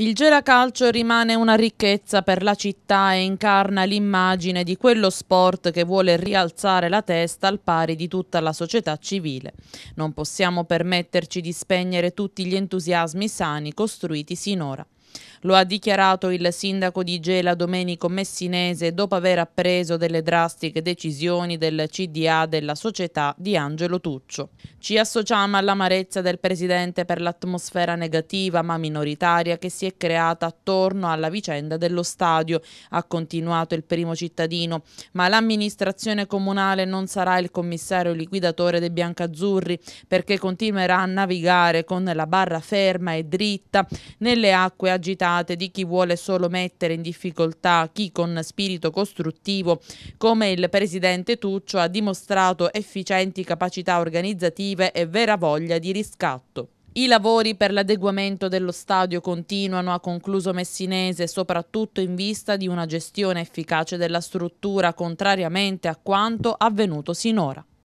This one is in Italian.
Il Geracalcio rimane una ricchezza per la città e incarna l'immagine di quello sport che vuole rialzare la testa al pari di tutta la società civile. Non possiamo permetterci di spegnere tutti gli entusiasmi sani costruiti sinora. Lo ha dichiarato il sindaco di Gela Domenico Messinese dopo aver appreso delle drastiche decisioni del CDA della società di Angelo Tuccio. Ci associamo all'amarezza del presidente per l'atmosfera negativa ma minoritaria che si è creata attorno alla vicenda dello stadio, ha continuato il primo cittadino, ma l'amministrazione comunale non sarà il commissario liquidatore dei biancazzurri perché continuerà a navigare con la barra ferma e dritta nelle acque agitate, di chi vuole solo mettere in difficoltà chi con spirito costruttivo, come il presidente Tuccio, ha dimostrato efficienti capacità organizzative e vera voglia di riscatto. I lavori per l'adeguamento dello stadio continuano, ha concluso Messinese, soprattutto in vista di una gestione efficace della struttura, contrariamente a quanto avvenuto sinora.